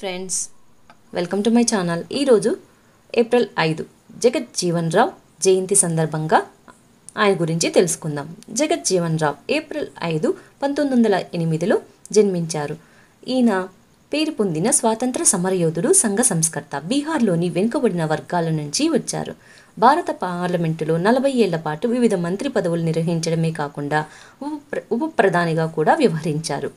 friends welcome to my channel ఈరోజు April ఐదు జగత్ జీవన్ రావు జయంతి సందర్భంగా ఆయన గురించి తెలుసుకుందాం జగత్ జీవన్ రావు ఏప్రిల్ ఐదు పంతొమ్మిది వందల ఎనిమిదిలో జన్మించారు ఈయన పేరు పొందిన స్వాతంత్ర సమరయోధుడు సంఘ సంస్కర్త బీహార్లోని వెనుకబడిన వర్గాల నుంచి వచ్చారు భారత పార్లమెంటులో నలభై ఏళ్ల పాటు వివిధ మంత్రి పదవులు నిర్వహించడమే కాకుండా ఉప ఉప ప్రధానిగా కూడా వ్యవహరించారు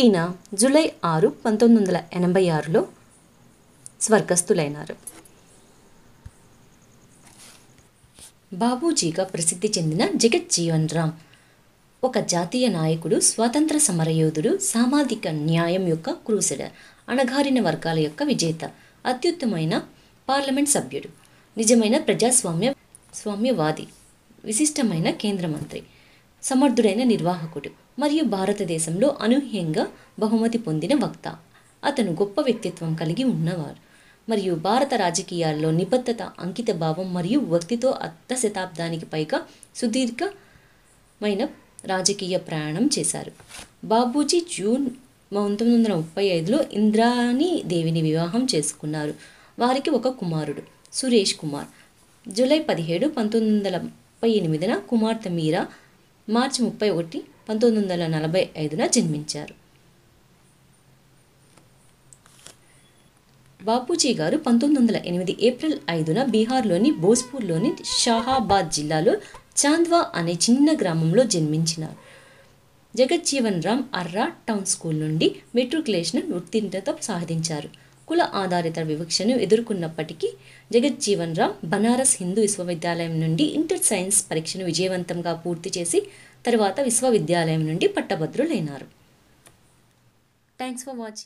ఈయన జూలై ఆరు పంతొమ్మిది వందల ఎనభై ఆరులో స్వర్గస్థులైనారు బాబూజీగా ప్రసిద్ధి చెందిన జగత్ జీవన్ రామ్ ఒక జాతీయ నాయకుడు స్వాతంత్ర సమరయోధుడు సామాజిక న్యాయం యొక్క క్రూసడ అణగారిన వర్గాల యొక్క విజేత అత్యుత్తమైన పార్లమెంట్ సభ్యుడు నిజమైన ప్రజాస్వామ్య స్వామ్యవాది విశిష్టమైన కేంద్ర మంత్రి సమర్థుడైన నిర్వాహకుడు మరియు భారతదేశంలో అనూహ్యంగా బహుమతి పొందిన వక్త అతను గొప్ప వ్యక్తిత్వం కలిగి ఉన్నవారు మరియు భారత రాజకీయాల్లో నిబద్ధత అంకిత భావం మరియు వ్యక్తితో అర్ధ శతాబ్దానికి పైగా సుదీర్ఘమైన రాజకీయ ప్రయాణం చేశారు బాబూజీ జూన్ పంతొమ్మిది వందల ముప్పై ఐదులో ఇంద్రాణి దేవిని వివాహం చేసుకున్నారు వారికి ఒక కుమారుడు సురేష్ కుమార్ జూలై పదిహేడు పంతొమ్మిది వందల ముప్పై ఎనిమిదిన కుమార్తె మీరా మార్చి ముప్పై ఒకటి పంతొమ్మిది వందల నలభై ఐదున జన్మించారు బాపూజీ గారు పంతొమ్మిది వందల ఎనిమిది ఏప్రిల్ ఐదున బీహార్లోని భోజ్పూర్లోని షాహాబాద్ జిల్లాలో చాంద్వా అనే చిన్న గ్రామంలో జన్మించినారు జగజ్జీవన్ రామ్ అర్రా టౌన్ స్కూల్ నుండి మెట్రికులేషన్ ఉత్తీర్ణత సాధించారు కుల ఆధారిత వివక్షను ఎదుర్కొన్నప్పటికీ జగజ్జీవన్ రామ్ బనారస్ హిందూ విశ్వవిద్యాలయం నుండి ఇంటర్ సైన్స్ పరీక్షను విజయవంతంగా పూర్తి చేసి తర్వాత విశ్వవిద్యాలయం నుండి పట్టభద్రులైనారు థ్యాంక్స్ ఫర్ వాచింగ్